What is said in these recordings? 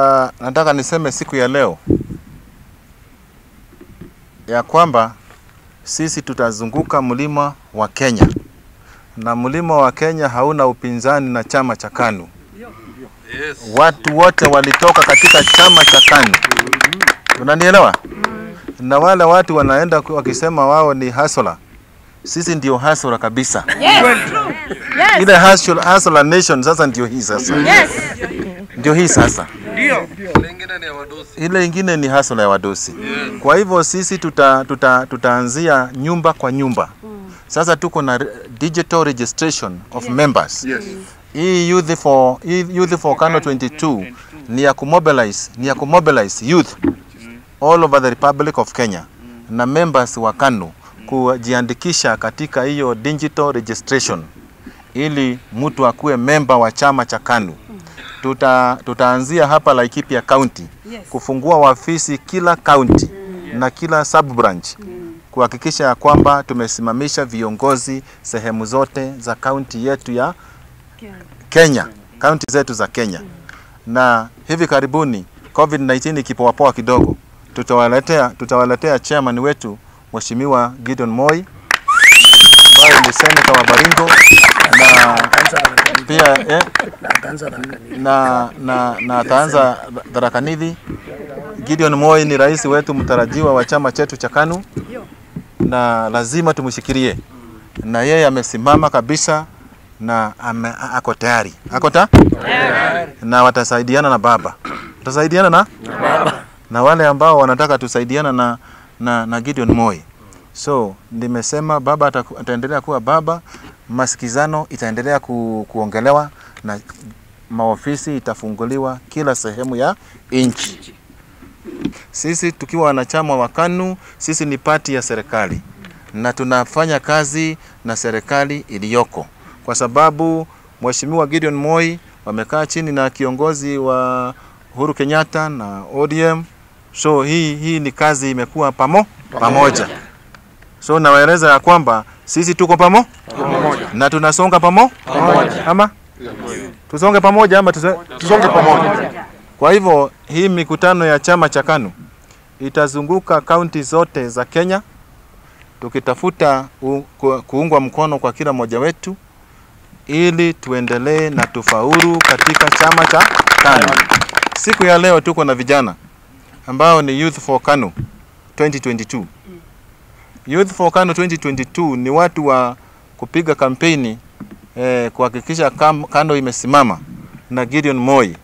Uh, nataka niseme siku ya leo ya kwamba sisi tutazunguka mlima wa Kenya na mlima wa Kenya hauna upinzani na chama cha KANU. Yes. Watu wote walitoka katika chama cha KANU. Unanielewa? Na wale watu wanaenda wakisema wao ni hasla, sisi ndio hasla kabisa. Yes. Yes. Ile hasola, nation sasa ndio hii sasa. Yes. Ndio hii sasa ndio ile ingine ni hasla ya wadosi yeah. Kwa hivyo sisi tutaanzia tuta, tuta, nyumba kwa nyumba mm. Sasa tuko na digital registration of yeah. members yes. Mm. Hii youth for, youth for Kano 22 ni ya kumobilize, ni ya kumobilize youth mm. all over the Republic of Kenya mm. na members wa Kano kujiandikisha katika hiyo digital registration ili mtu akuwe memba wa chama cha Kanu tuta, tutaanzia hapa Laikipia County yes. kufungua wafisi kila county mm. na kila sub branch mm. kuhakikisha ya kwamba tumesimamisha viongozi sehemu zote za county yetu ya Kenya, mm. county zetu za Kenya mm. na hivi karibuni COVID-19 ikipoapoa kidogo tutawaletea, tutawaletea chairman wetu Mheshimiwa Gideon Moi ambaye ni seneta wa Baringo na pia eh, na na na ataanza Tharaka Gideon Moi ni rais wetu mtarajiwa wa chama chetu cha KANU na lazima tumshikilie, na yeye amesimama kabisa na ame, ako tayari ako ta na watasaidiana na baba watasaidiana na baba na wale ambao wanataka tusaidiana na, na, na Gideon Moi. So nimesema baba ataendelea kuwa baba masikizano itaendelea ku, kuongelewa na maofisi itafunguliwa kila sehemu ya nchi. Sisi tukiwa wanachama wa KANU, sisi ni pati ya serikali na tunafanya kazi na serikali iliyoko, kwa sababu Mheshimiwa Gideon Moi wamekaa chini na kiongozi wa Uhuru Kenyatta na ODM. So hii, hii ni kazi imekuwa pamo pamoja. So nawaeleza ya kwamba sisi tuko pamo na tunasonga pamo? pamoja ama tusonge pamoja ama tusonge, tusonge pamoja. Kwa hivyo hii mikutano ya chama cha KANU itazunguka kaunti zote za Kenya tukitafuta kuungwa mkono kwa kila mmoja wetu ili tuendelee na tufaulu katika chama cha KANU. Siku ya leo tuko na vijana ambao ni Youth for KANU 2022. Youth for KANU 2022 ni watu wa kupiga kampeni eh, kuhakikisha kando imesimama na Gideon Moi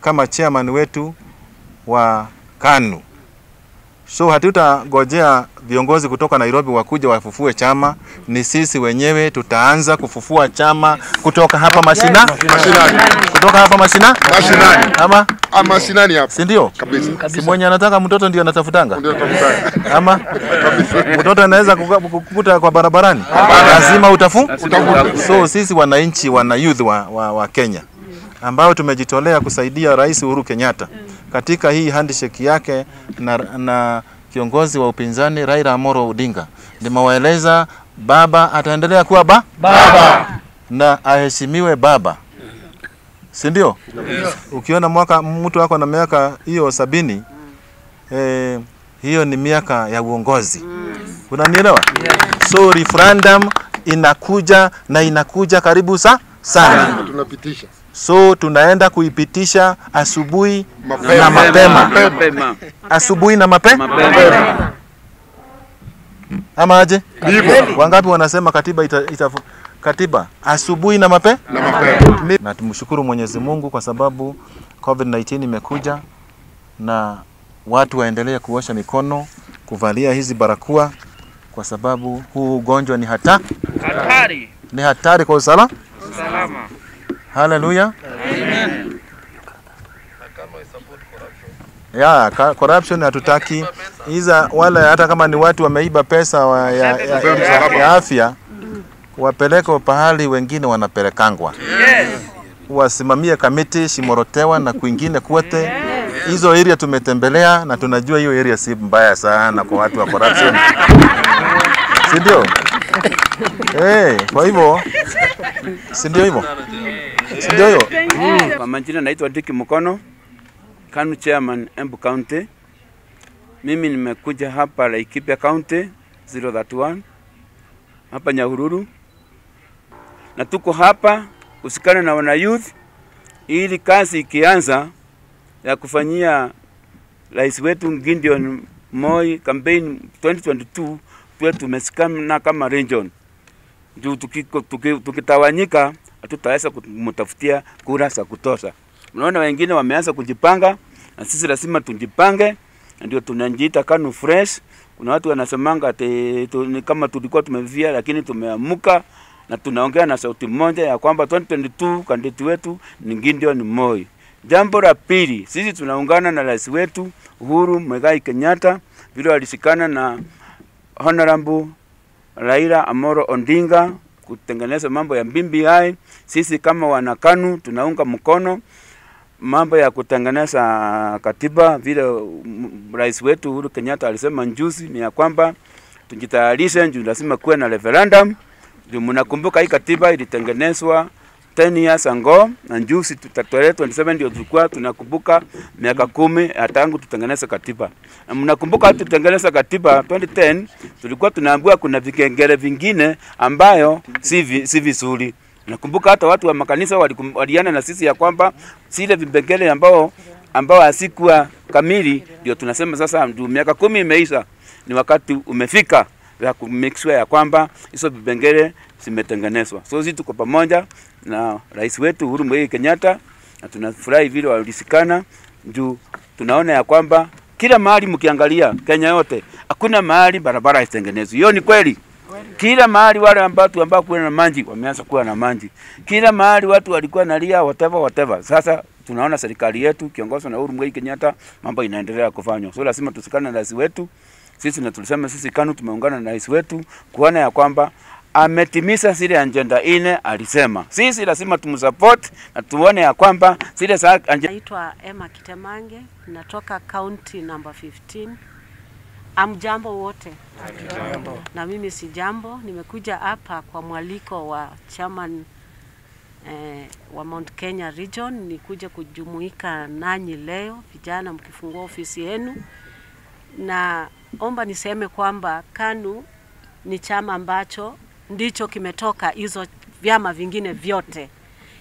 kama chairman wetu wa KANU. So hatutangojea viongozi kutoka Nairobi wakuja wafufue chama, ni sisi wenyewe tutaanza kufufua chama kutoka hapa mashina, mashinani. kutoka hapa mashina mashinani. ama ama ah, sinani hapa, si ndio? Kabisa. Si mwenye anataka mtoto ndio anatafutanga, ndio ama mtoto anaweza kukuta kwa barabarani, ah, lazima utafu, So sisi wananchi wana youth wa, wa, wa Kenya ambao tumejitolea kusaidia Rais Uhuru Kenyatta mm katika hii handshake yake na, na kiongozi wa upinzani Raila Amolo Odinga, nimewaeleza baba ataendelea kuwa ba? baba na aheshimiwe baba, si ndio? Ukiona mwaka mtu ako na miaka hiyo sabini eh, hiyo ni miaka ya uongozi, unanielewa? So referendum inakuja na inakuja karibu sa sana, tunapitisha So tunaenda kuipitisha asubuhi na mapema, asubuhi na mape mapema, ama aje? Wangapi wanasema katiba ita, ita, katiba asubuhi na mape na mapema. Na tumshukuru Mwenyezi Mungu kwa sababu COVID-19 imekuja na watu waendelee kuosha mikono, kuvalia hizi barakoa kwa sababu huu ugonjwa ni hata hatari, ni hatari kwa usalama. Hallelujah. Amen. yeah, corruption hatutaki. iza wala hata kama ni watu wameiba pesa wa, ya, ya, ya, ya afya wapeleke pahali wengine wanapelekangwa. Yes. Wasimamie kamiti Shimorotewa na kwingine kwote. Hizo area tumetembelea na tunajua hiyo area si mbaya sana kwa watu wa corruption. Si ndio? Eh, hey, kwa hivyo si ndio hivyo? Sindio? Kwa majina naitwa Diki Mkono, kanu chairman Embu County. Mimi nimekuja hapa Laikipia County 031 hapa Nyahururu, na tuko hapa kusikana na wana youth ili kazi ikianza ya kufanyia rais wetu Gideon Moi campaign 2022 tuwe tumesikana kama region juu tukitawanyika tuki, tuki hatutaweza kumtafutia kura za kutosha. Mnaona wengine wameanza kujipanga, na sisi lazima tujipange, ndio tunajiita KANU Fresh. Kuna watu wanasemanga ati kama tulikuwa tumevia, lakini tumeamuka na tunaongea na sauti moja ya kwamba 2022 kandidati wetu ni Gideon Moi. Jambo la pili, sisi tunaungana na rais wetu Uhuru Muigai Kenyatta vile alishikana na Honorable Raila Amolo Odinga kutengeneza mambo ya BBI. Sisi kama wanakanu tunaunga mkono mambo ya kutengeneza katiba vile rais wetu Uhuru Kenyatta alisema njuzi, ni ya kwamba tujitayarishe, juu lazima kuwe na referendum. Mnakumbuka hii katiba ilitengenezwa 10 years ago na juzi tarehe 27 ndio tulikuwa tunakumbuka miaka kumi eh, tangu tutengeneze katiba. Mnakumbuka tutengeneza katiba 2010 tulikuwa tunaambiwa kuna vikengele vingine ambayo si, si vizuri. Nakumbuka hata watu wa makanisa waliana na sisi ya kwamba zile vipengele ambao ambao hasikuwa kamili, ndio tunasema sasa, ndio miaka kumi imeisha, ni wakati umefika ya kumake sure ya kwamba hizo vipengele zimetengenezwa. So sisi tuko pamoja na rais wetu Uhuru Muigai Kenyatta na tunafurahi vile walisikana juu tunaona ya kwamba kila mahali mkiangalia Kenya yote hakuna mahali barabara haitengenezwi. Hiyo ni kweli. Kila mahali wale ambao ambao kuwa na manji wameanza kuwa na manji. Kila mahali watu walikuwa nalia whatever whatever. Sasa tunaona serikali yetu kiongozwa na Uhuru Muigai Kenyatta mambo inaendelea kufanywa. So lazima tusikane na rais wetu sisi na tulisema sisi KANU tumeungana na rais wetu kuona ya kwamba ametimiza zile ajenda ine alisema. Sisi lazima tumsupport na tuone ya kwamba zile za agenda. Naitwa Emma Kitemange, natoka county number 15. Amjambo wote. Amjambo. Na mimi si jambo, nimekuja hapa kwa mwaliko wa chairman eh, wa Mount Kenya Region nikuja kujumuika nanyi leo vijana, mkifungua ofisi yenu na omba niseme kwamba KANU ni chama ambacho ndicho kimetoka hizo vyama vingine vyote.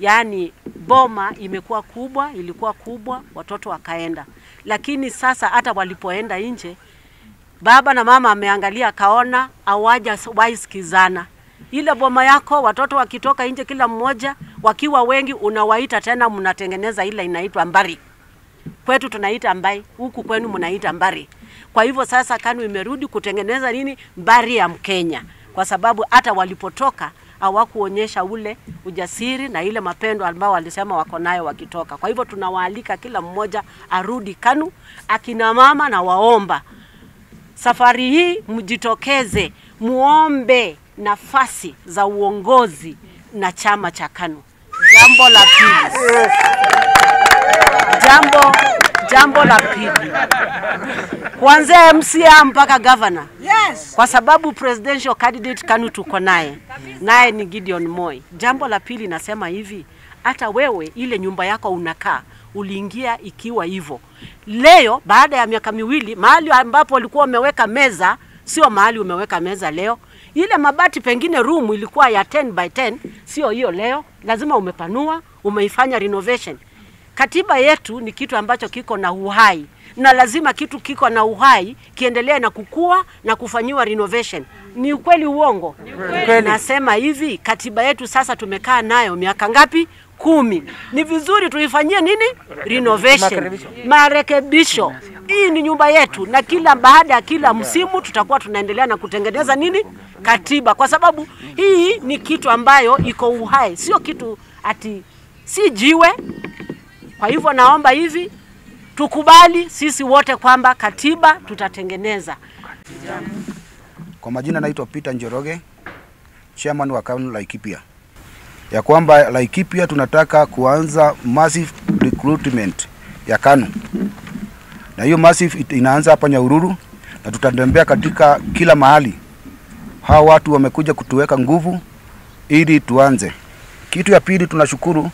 Yaani boma imekuwa kubwa, ilikuwa kubwa, watoto wakaenda, lakini sasa hata walipoenda nje, baba na mama ameangalia akaona awaja waisikizana. Ile boma yako watoto wakitoka nje, kila mmoja wakiwa wengi, unawaita tena, mnatengeneza ile inaitwa mbari. Kwetu tunaita mbai, huku kwenu mnaita mbari. Kwa hivyo sasa KANU imerudi kutengeneza nini, mbari ya Mkenya, kwa sababu hata walipotoka hawakuonyesha ule ujasiri na ile mapendo ambao walisema wako nayo wakitoka. Kwa hivyo tunawaalika kila mmoja arudi KANU, akina mama na waomba safari hii mjitokeze, muombe nafasi za uongozi na chama cha KANU. Jambo la pili Jambo jambo la pili, kuanzia MCA mpaka gavana yes. Kwa sababu presidential candidate KANU tuko naye naye ni Gideon Moi. Jambo la pili nasema hivi, hata wewe ile nyumba yako unakaa uliingia ikiwa hivyo. Leo baada ya miaka miwili, mahali ambapo ulikuwa umeweka meza sio mahali umeweka meza leo. Ile mabati pengine room ilikuwa ya 10 by 10 sio hiyo leo, lazima umepanua, umeifanya renovation. Katiba yetu ni kitu ambacho kiko na uhai na lazima kitu kiko na uhai kiendelee na kukua na kufanyiwa renovation. Ni ukweli uongo? Ni ukweli. Nasema hivi, katiba yetu sasa tumekaa nayo miaka ngapi? kumi. Ni vizuri tuifanyie nini? Renovation, marekebisho. Hii ni nyumba yetu, na kila baada ya kila msimu tutakuwa tunaendelea na kutengeneza nini, katiba, kwa sababu hii ni kitu ambayo iko uhai, sio kitu ati si jiwe kwa hivyo naomba hivi tukubali sisi wote kwamba katiba tutatengeneza. Kwa majina naitwa Peter Njoroge, chairman wa kaunti Laikipia, ya kwamba Laikipia tunataka kuanza massive recruitment ya KANU, na hiyo massive inaanza hapa Nyahururu, na tutatembea katika kila mahali. Hawa watu wamekuja kutuweka nguvu ili tuanze. Kitu ya pili tunashukuru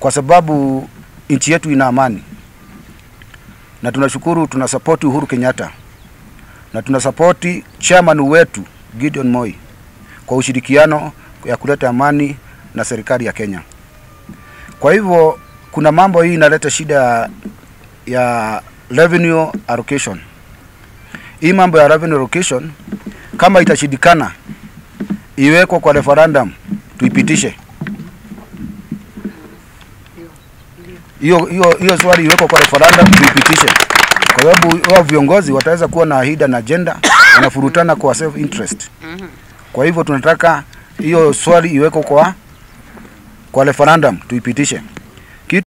kwa sababu nchi yetu ina amani, na tunashukuru, tuna support Uhuru Kenyatta na tuna support chairman wetu Gideon Moi kwa ushirikiano ya kuleta amani na serikali ya Kenya. Kwa hivyo kuna mambo hii inaleta shida ya revenue allocation. Hii mambo ya revenue allocation kama itashindikana iwekwe kwa referendum tuipitishe, hiyo hiyo hiyo swali iwekwe kwa referendum tuipitishe, kwa sababu wao viongozi wataweza kuwa na na agenda, wanafurutana kwa self interest. Mm-hmm. Kwa hivyo tunataka hiyo swali iwekwe kwa kwa referendum tuipitishe.